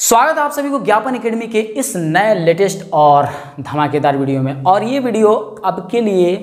स्वागत आप सभी को ज्ञापन एकेडमी के इस नए लेटेस्ट और धमाकेदार वीडियो में और ये वीडियो अब के लिए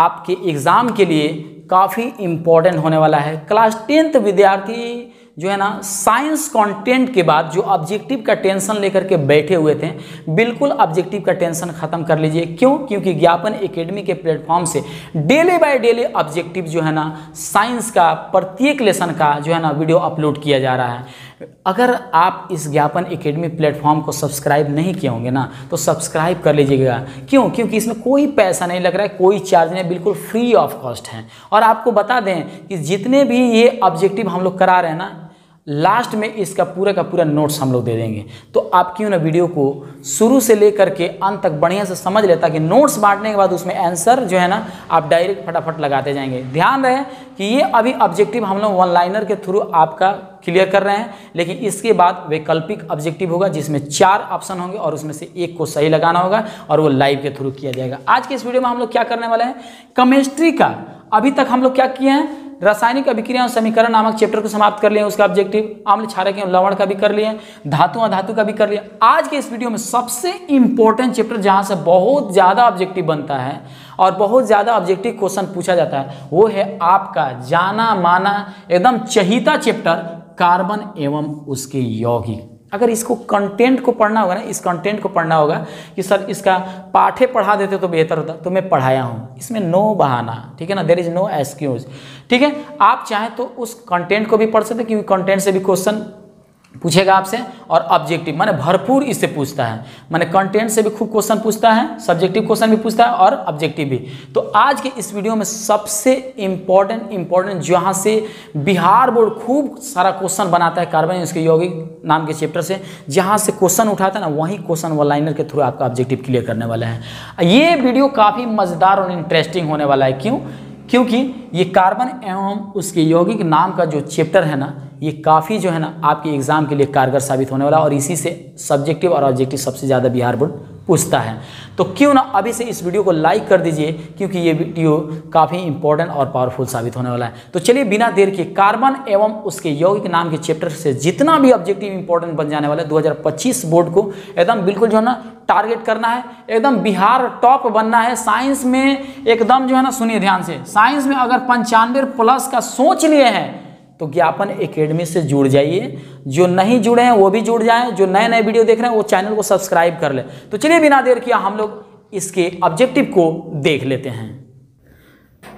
आपके एग्ज़ाम के लिए काफ़ी इम्पोर्टेंट होने वाला है क्लास टेंथ विद्यार्थी जो है ना साइंस कंटेंट के बाद जो ऑब्जेक्टिव का टेंशन लेकर के बैठे हुए थे बिल्कुल ऑब्जेक्टिव का टेंशन खत्म कर लीजिए क्यों क्योंकि ज्ञापन एकेडमी के प्लेटफॉर्म से डेली बाय डेली ऑब्जेक्टिव जो है ना साइंस का प्रत्येक लेसन का जो है ना वीडियो अपलोड किया जा रहा है अगर आप इस ज्ञापन एकेडमी प्लेटफॉर्म को सब्सक्राइब नहीं किए होंगे ना तो सब्सक्राइब कर लीजिएगा क्यों क्योंकि इसमें कोई पैसा नहीं लग रहा है कोई चार्ज नहीं बिल्कुल फ्री ऑफ कॉस्ट है और आपको बता दें कि जितने भी ये ऑब्जेक्टिव हम लोग करा रहे हैं ना लास्ट में इसका पूरा का पूरा नोट्स हम लोग दे देंगे तो आप क्यों ना वीडियो को शुरू से लेकर के अंत तक बढ़िया से समझ लेता ताकि नोट्स बांटने के बाद उसमें आंसर जो है ना आप डायरेक्ट फटाफट लगाते जाएंगे ध्यान रहे कि ये अभी ऑब्जेक्टिव हम लोग वन लाइनर के थ्रू आपका क्लियर कर रहे हैं लेकिन इसके बाद वैकल्पिक ऑब्जेक्टिव होगा जिसमें चार ऑप्शन होंगे और उसमें से एक को सही लगाना होगा और वो लाइव के थ्रू किया जाएगा आज के इस वीडियो में हम लोग क्या करने वाले हैं केमिस्ट्री का अभी तक हम लोग क्या किए हैं रासायनिक अभिक्रिया और समीकरण नामक चैप्टर को समाप्त कर लिए उसका ऑब्जेक्टिव आम्ल छारक एवं लवण का भी कर लिए धातु अधातु का भी कर लिया आज के इस वीडियो में सबसे इंपॉर्टेंट चैप्टर जहाँ से बहुत ज़्यादा ऑब्जेक्टिव बनता है और बहुत ज़्यादा ऑब्जेक्टिव क्वेश्चन पूछा जाता है वो है आपका जाना माना एकदम चहिता चैप्टर कार्बन एवं उसके यौगिक अगर इसको कंटेंट को पढ़ना होगा ना इस कंटेंट को पढ़ना होगा कि सर इसका पाठे पढ़ा देते तो बेहतर होता तो मैं पढ़ाया हूँ इसमें नो बहाना ठीक है ना देर इज़ नो एक्सक्यूज ठीक है आप चाहें तो उस कंटेंट को भी पढ़ सकते क्योंकि कंटेंट से भी क्वेश्चन पूछेगा आपसे और ऑब्जेक्टिव माने भरपूर इससे पूछता है माने कंटेंट से भी खूब क्वेश्चन पूछता है सब्जेक्टिव क्वेश्चन भी पूछता है और ऑब्जेक्टिव भी तो आज के इस वीडियो में सबसे इंपॉर्टेंट इम्पॉर्टेंट जहाँ से बिहार बोर्ड खूब सारा क्वेश्चन बनाता है कार्बन इसके यौगिक नाम के चैप्टर से जहाँ से क्वेश्चन उठाता है ना वहीं क्वेश्चन व लाइनर के थ्रू आपका ऑब्जेक्टिव क्लियर करने वाला है ये वीडियो काफ़ी मज़ेदार और इंटरेस्टिंग होने वाला है क्यों क्योंकि ये कार्बन एवं उसके यौगिक नाम का जो चैप्टर है ना ये काफ़ी जो है ना आपके एग्ज़ाम के लिए कारगर साबित होने वाला और इसी से सब्जेक्टिव और ऑब्जेक्टिव सबसे ज़्यादा बिहार बोर्ड पूछता है तो क्यों ना अभी से इस वीडियो को लाइक कर दीजिए क्योंकि ये वीडियो काफ़ी इंपॉर्टेंट और पावरफुल साबित होने वाला है तो चलिए बिना देर के कार्बन एवं उसके यौगिक नाम के चैप्टर से जितना भी ऑब्जेक्टिव इंपॉर्टेंट बन जाने वाला है 2025 बोर्ड को एकदम बिल्कुल जो है ना टारगेट करना है एकदम बिहार टॉप बनना है साइंस में एकदम जो है ना सुनिए ध्यान से साइंस में अगर पंचानवे प्लस का सोच लिए हैं तो ज्ञापन एकेडमी से जुड़ जाइए जो नहीं जुड़े हैं वो भी जुड़ जाएं जो नए नए वीडियो देख रहे हैं वो चैनल को सब्सक्राइब कर लें तो चलिए बिना देर किया हम लोग इसके ऑब्जेक्टिव को देख लेते हैं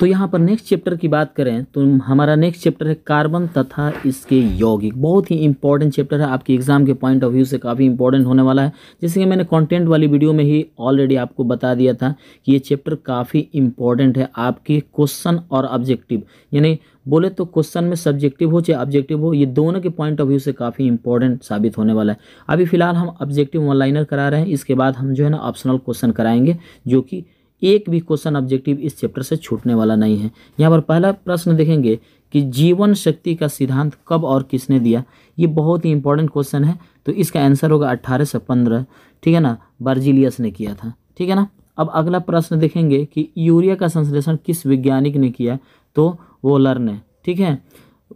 तो यहाँ पर नेक्स्ट चैप्टर की बात करें तो हमारा नेक्स्ट चैप्टर है कार्बन तथा इसके यौगिक बहुत ही इंपॉर्टेंट चैप्टर है आपके एग्जाम के पॉइंट ऑफ व्यू से काफ़ी इंपॉर्टेंट होने वाला है जैसे कि मैंने कंटेंट वाली वीडियो में ही ऑलरेडी आपको बता दिया था कि ये चैप्टर काफ़ी इंपॉर्टेंट है आपके क्वेश्चन और ऑब्जेक्टिव यानी बोले तो क्वेश्चन में सब्जेक्टिव हो चाहे ऑब्जेक्टिव हो ये दोनों के पॉइंट ऑफ व्यू से काफ़ी इंपॉर्टेंट साबित होने वाला है अभी फिलहाल हम ऑब्जेक्टिव वन करा रहे हैं इसके बाद हम जो है ना ऑप्शनल क्वेश्चन कराएंगे जो कि एक भी क्वेश्चन ऑब्जेक्टिव इस चैप्टर से छूटने वाला नहीं है यहाँ पर पहला प्रश्न देखेंगे कि जीवन शक्ति का सिद्धांत कब और किसने दिया ये बहुत ही इंपॉर्टेंट क्वेश्चन है तो इसका आंसर होगा अट्ठारह से पंद्रह ठीक है ना बर्जिलियस ने किया था ठीक है ना अब अगला प्रश्न देखेंगे कि यूरिया का संश्लेषण किस वैज्ञानिक ने किया तो वोलर ने ठीक है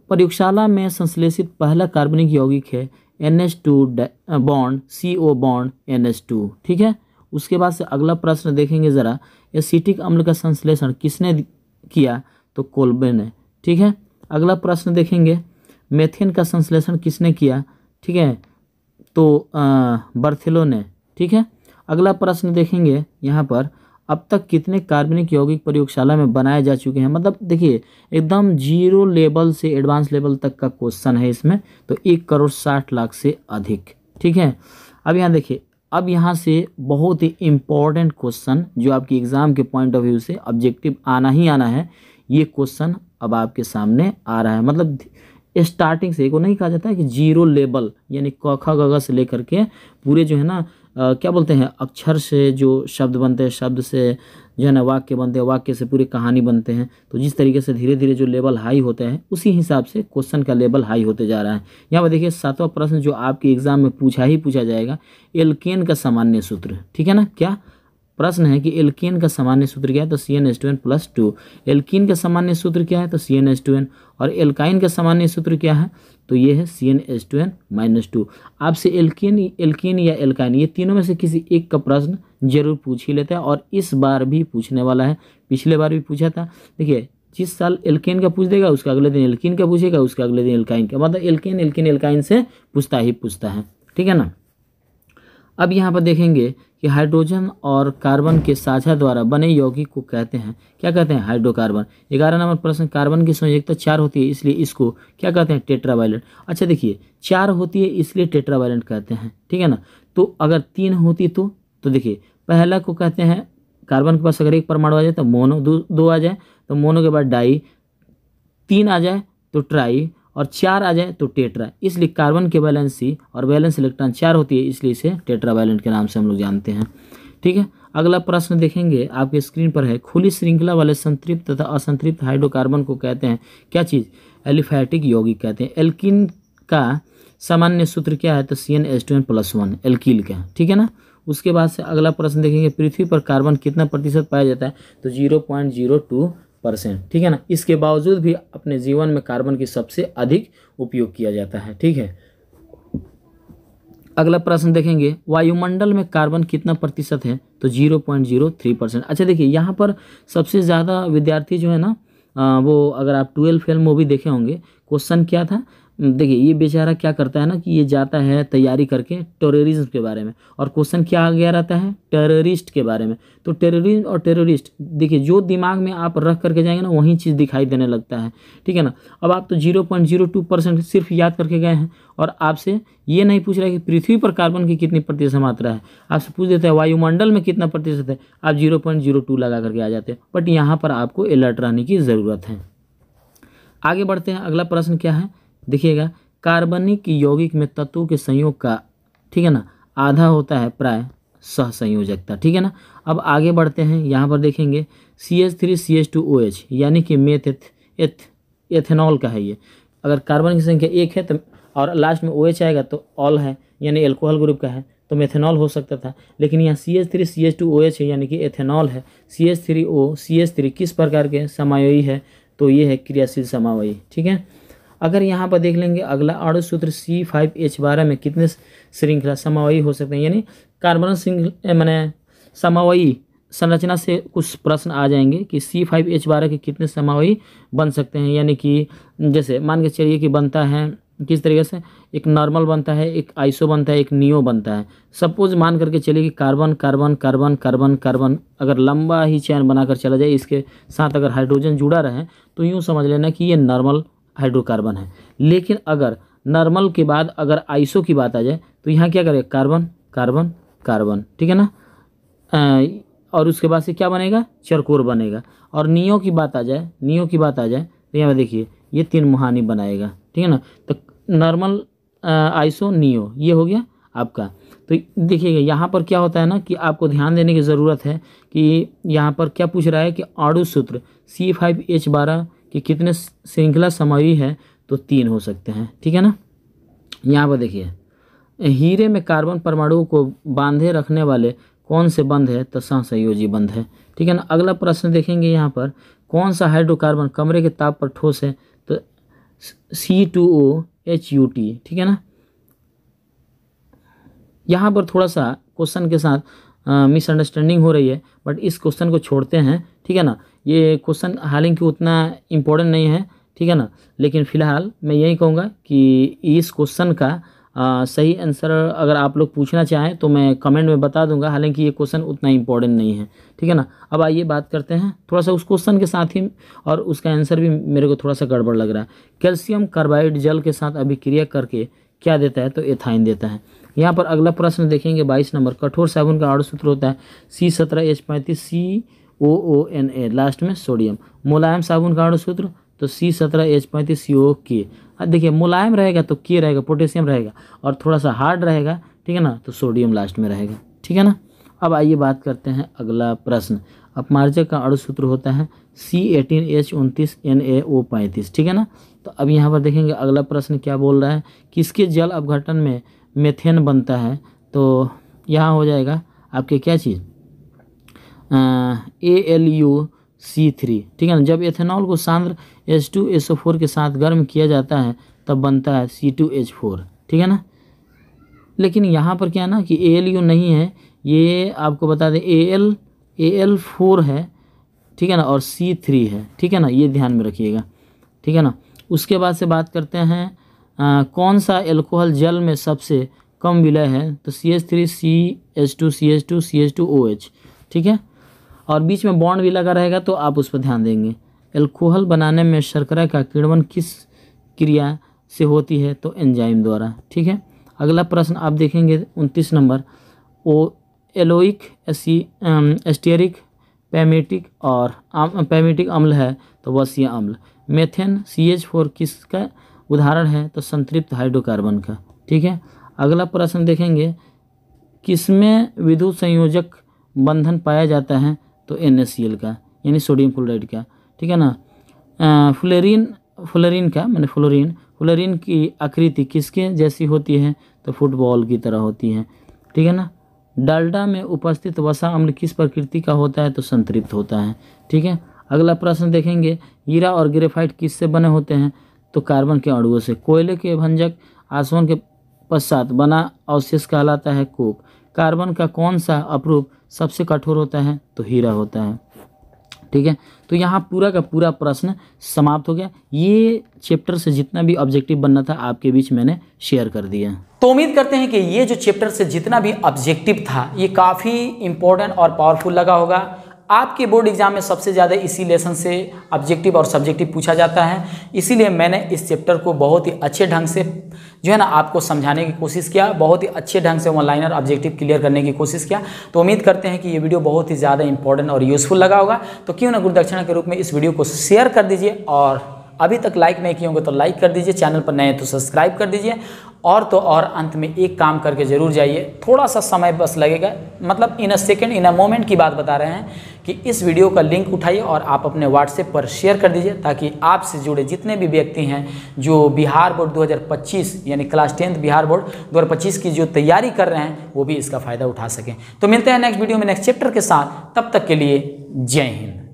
प्रयोगशाला में संश्लेषित पहला कार्बनिक यौगिक है N H two bond C O bond N H two ठीक है उसके बाद से अगला प्रश्न देखेंगे ज़रा एसिटिक अम्ल का संश्लेषण किसने किया तो कोल्बे ने ठीक है अगला प्रश्न देखेंगे मेथेन का संश्लेषण किसने किया ठीक है तो बर्थेलो ने ठीक है अगला प्रश्न देखेंगे यहाँ पर अब तक कितने कार्बनिक यौगिक प्रयोगशाला में बनाए जा चुके हैं मतलब देखिए एकदम जीरो लेवल से एडवांस लेवल तक का क्वेश्चन है इसमें तो एक करोड़ साठ लाख से अधिक ठीक है अब यहाँ देखिए अब यहाँ से बहुत ही इम्पॉर्टेंट क्वेश्चन जो आपकी एग्ज़ाम के पॉइंट ऑफ व्यू से ऑब्जेक्टिव आना ही आना है ये क्वेश्चन अब आपके सामने आ रहा है मतलब स्टार्टिंग से को नहीं कहा जाता है कि जीरो लेवल यानी क ख ग से लेकर के पूरे जो है ना क्या बोलते हैं अक्षर से जो शब्द बनते हैं शब्द से जो है ना वाक्य बनते हैं वाक्य से पूरी कहानी बनते हैं तो जिस तरीके से धीरे धीरे जो लेवल हाई होते हैं उसी हिसाब से क्वेश्चन का लेवल हाई होते जा रहा है यहाँ पर देखिए सातवां प्रश्न जो आपके एग्जाम में पूछा ही पूछा जाएगा एलकेन का सामान्य सूत्र ठीक है ना क्या प्रश्न है कि एल्किन का सामान्य सूत्र क्या है तो C N S two N plus two alkene का सामान्य सूत्र क्या है तो C N S two N और एल्काइन का सामान्य सूत्र क्या है तो ये है C N S two N minus two आपसे एल्किन एल्किन या एल्काइन ये तीनों में से किसी एक का प्रश्न जरूर पूछ ही लेता है और इस बार भी पूछने वाला है पिछले बार भी पूछा था देखिए जिस साल एल्केन का पूछ देगा उसका अगले दिन एल्किन का पूछेगा उसका अगले दिन एल्काइन का मतलब एल्केन एल्किन एल्काइन से पूछता ही पूछता है ठीक है ना अब यहाँ पर देखेंगे कि हाइड्रोजन और कार्बन के साझा द्वारा बने यौगिक को कहते हैं क्या कहते हैं हाइड्रोकार्बन ग्यारह नंबर प्रश्न कार्बन की संयोजकता चार होती है इसलिए इसको क्या कहते हैं टेट्रावायलेंट अच्छा देखिए चार होती है इसलिए टेट्रावायलेंट कहते हैं ठीक है ना तो अगर तीन होती तो तो देखिए पहला को कहते हैं कार्बन के पास अगर एक परमाणु आ जाए तो मोनो दो, दो आ जाए तो मोनो के बाद डाई तीन आ जाए तो ट्राई और चार आ जाए तो टेट्रा इसलिए कार्बन के वैलेंसी और वैलेंस इलेक्ट्रॉन चार होती है इसलिए इसे टेट्रा वैलेंट के नाम से हम लोग जानते हैं ठीक है अगला प्रश्न देखेंगे आपके स्क्रीन पर है खुली श्रृंखला वाले संतृप्त तथा असंतृप्त हाइड्रोकार्बन को कहते हैं क्या चीज़ एलिफैटिक यौगिक कहते हैं एल्किन का सामान्य सूत्र क्या है तो C N S two N plus one alkyl का ठीक है ना उसके बाद से अगला प्रश्न देखेंगे पृथ्वी पर कार्बन कितना प्रतिशत पाया जाता है तो zero point zero two percent ठीक है ना इसके बावजूद भी अपने जीवन में कार्बन की सबसे अधिक उपयोग किया जाता है ठीक है अगला प्रश्न देखेंगे वायुमंडल में कार्बन कितना प्रतिशत है तो zero point zero three percent अच्छा देखिए यहाँ पर सबसे ज़्यादा विद्यार्थी जो है ना वो अगर आप ट्वेल्व फेल मूवी देखे होंगे क्वेश्चन क्या था देखिए ये बेचारा क्या करता है ना कि ये जाता है तैयारी करके टेररिज्म के बारे में और क्वेश्चन क्या आ गया रहता है टेररिस्ट के बारे में तो टेररिज्म और टेररिस्ट देखिए जो दिमाग में आप रख करके जाएंगे ना वही चीज़ दिखाई देने लगता है ठीक है ना अब आप तो zero point zero two percent सिर्फ याद करके गए हैं और आपसे ये नहीं पूछ रहा है कि पृथ्वी पर कार्बन की कितनी प्रतिशत मात्रा है आपसे पूछ देते हैं वायुमंडल में कितना प्रतिशत है आप जीरो पॉइंट जीरो टू लगा करके आ जाते हैं बट यहाँ पर आपको अलर्ट रहने की ज़रूरत है आगे बढ़ते हैं अगला प्रश्न क्या है देखिएगा कार्बनिक यौगिक में तत्वों के संयोग का ठीक है ना आधा होता है प्राय सह संयोजकता ठीक है ना अब आगे बढ़ते हैं यहाँ पर देखेंगे C H three C H two O H यानी कि मेथ एथ एथ एथेनॉल का है ये अगर कार्बन की संख्या एक है तो और लास्ट में ओ एच आएगा तो ऑल है यानी एल्कोहल ग्रुप का है तो मेथेनॉल हो सकता था लेकिन यहाँ C H three C H two O H है यानी कि एथेनॉल है C H three O C H three किस प्रकार के समायोयी है तो ये है क्रियाशील समावयी ठीक है अगर यहाँ पर देख लेंगे अगला आड़ सूत्र सी फाइव एच बारह में कितने श्रृंखला समावयी हो सकते हैं यानी कार्बन श्रृंखला मैंने समावयी संरचना से कुछ प्रश्न आ जाएंगे कि सी फाइव एच बारह के कितने समावयी बन सकते हैं यानी कि जैसे मान के चलिए कि बनता है किस तरीके से एक नॉर्मल बनता है एक आइसो बनता है एक नियो बनता है सपोज मान करके चलिए कि carbon carbon carbon carbon carbon अगर लंबा ही चैन बनाकर चला जाए इसके साथ अगर हाइड्रोजन जुड़ा रहे तो यूँ समझ लेना कि ये नॉर्मल हाइड्रोकार्बन है लेकिन अगर नॉर्मल के बाद अगर आइसो की बात आ जाए तो यहाँ क्या करेगा कार्बन कार्बन कार्बन ठीक है ना और उसके बाद से क्या बनेगा चरकोर बनेगा और नियो की बात आ जाए नियो की बात आ जाए तो यहाँ पर देखिए ये तीन मुहानी बनाएगा ठीक है ना तो नॉर्मल आइसो नियो ये हो गया आपका तो देखिएगा यहाँ पर क्या होता है ना कि आपको ध्यान देने की ज़रूरत है कि यहाँ पर क्या पूछ रहा है कि आड़ू सूत्र सी फाइव एच बारह कि कितने श्रृंखला समयी है तो तीन हो सकते हैं ठीक है ना यहाँ पर देखिए हीरे में कार्बन परमाणु को बांधे रखने वाले कौन से बंध है तो सहसंयोजी बंध है ठीक है ना अगला प्रश्न देखेंगे यहाँ पर कौन सा हाइड्रोकार्बन कमरे के ताप पर ठोस है तो C two O H U T ठीक है ना यहाँ पर थोड़ा सा क्वेश्चन के साथ मिसअंडरस्टैंडिंग हो रही है बट इस क्वेश्चन को छोड़ते हैं ठीक है ना ये क्वेश्चन हालांकि उतना इम्पोर्टेंट नहीं है ठीक है ना लेकिन फ़िलहाल मैं यही कहूँगा कि इस क्वेश्चन का आ, सही आंसर अगर आप लोग पूछना चाहें तो मैं कमेंट में बता दूंगा हालांकि ये क्वेश्चन उतना इम्पोर्टेंट नहीं है ठीक है ना अब आइए बात करते हैं थोड़ा सा उस क्वेश्चन के साथ ही और उसका आंसर भी मेरे को थोड़ा सा गड़बड़ लग रहा है कैल्शियम कार्बाइड जल के साथ अभिक्रिया करके क्या देता है तो एथाइन देता है यहाँ पर अगला प्रश्न देखेंगे बाईस नंबर कठोर साबुन का आड़ सूत्र होता है सी सत्रह एच पैंतीस C O O N A last में सोडियम मुलायम साबुन का अणु सूत्र तो सी सत्रह एच पैंतीस सी ओ के देखिए मुलायम रहेगा तो के रहेगा पोटेशियम रहेगा और थोड़ा सा हार्ड रहेगा ठीक है ना तो सोडियम लास्ट में रहेगा ठीक है ना अब आइए बात करते हैं अगला प्रश्न अपमार्जक का अणुसूत्र होता है सी एटीन एच उनतीस एन ए ओ पैंतीस ठीक है ना तो अब यहाँ पर देखेंगे अगला प्रश्न क्या बोल रहा है किसके जल अपघटन में मेथेन बनता है तो यहाँ हो जाएगा आपके क्या चीज़ A L U C three ठीक है ना जब एथेनॉल को सांद्र H two S O four के साथ गर्म किया जाता है तब बनता है सी टू एच फोर ठीक है ना लेकिन यहाँ पर क्या है ना कि ए एल यू नहीं है ये आपको बता दें A L A L four है ठीक है ना और सी थ्री है ठीक है ना ये ध्यान में रखिएगा ठीक है ना उसके बाद से बात करते हैं आ, कौन सा एल्कोहल जल में सबसे कम विलय है तो C H three C H two C H two C H two O H ठीक है और बीच में बॉन्ड भी लगा रहेगा तो आप उस पर ध्यान देंगे एल्कोहल बनाने में शर्करा का किड़वन किस क्रिया से होती है तो एंजाइम द्वारा ठीक है अगला प्रश्न आप देखेंगे उनतीस नंबर ओ एलोइक एसी एस्टेरिक पैमेटिक और आम, पैमेटिक अम्ल है तो वसीय अम्ल मेथेन सी एच फोर किसका उदाहरण है तो संतृप्त हाइड्रोकार्बन का ठीक है अगला प्रश्न देखेंगे किसमें विद्युत संयोजक बंधन पाया जाता है तो एन का यानी सोडियम क्लोराइड का ठीक है ना फ्लोरिन फ्लोरिन का मैंने फ्लोरिन फ्लोरिन की आकृति किसके जैसी होती है तो फुटबॉल की तरह होती है ठीक है ना डालडा में उपस्थित वसा अम्ल किस प्रकृति का होता है तो संतृप्त होता है ठीक है अगला प्रश्न देखेंगे हीरा और ग्रेफाइट किससे बने होते हैं तो कार्बन के अणुओं से कोयले के भंजक आसवन के पश्चात बना अवशेष कहलाता है कोक कार्बन का कौन सा अप्रूप सबसे कठोर होता है तो हीरा होता है ठीक है तो यहाँ पूरा का पूरा प्रश्न समाप्त हो गया ये चैप्टर से जितना भी ऑब्जेक्टिव बनना था आपके बीच मैंने शेयर कर दिया तो उम्मीद करते हैं कि ये जो चैप्टर से जितना भी ऑब्जेक्टिव था ये काफ़ी इंपॉर्टेंट और पावरफुल लगा होगा आपके बोर्ड एग्जाम में सबसे ज़्यादा इसी लेसन से ऑब्जेक्टिव और सब्जेक्टिव पूछा जाता है इसीलिए मैंने इस चैप्टर को बहुत ही अच्छे ढंग से जो है ना आपको समझाने की कोशिश किया बहुत ही अच्छे ढंग से वन और ऑब्जेक्टिव क्लियर करने की कोशिश किया तो उम्मीद करते हैं कि ये वीडियो बहुत ही ज़्यादा इंपॉर्टेंट और यूज़फुल लगा होगा तो क्यों ना गुरुदक्षिणा के रूप में इस वीडियो को शेयर कर दीजिए और अभी तक लाइक नहीं किए होंगे तो लाइक कर दीजिए चैनल पर नए तो सब्सक्राइब कर दीजिए और तो और अंत में एक काम करके ज़रूर जाइए थोड़ा सा समय बस लगेगा मतलब इन a second in a moment की बात बता रहे हैं कि इस वीडियो का लिंक उठाइए और आप अपने व्हाट्सएप पर शेयर कर दीजिए ताकि आपसे जुड़े जितने भी व्यक्ति हैं जो बिहार बोर्ड 2025 यानी क्लास टेंथ बिहार बोर्ड 2025 की जो तैयारी कर रहे हैं वो भी इसका फ़ायदा उठा सकें तो मिलते हैं नेक्स्ट वीडियो में नेक्स्ट चैप्टर के साथ तब तक के लिए जय हिंद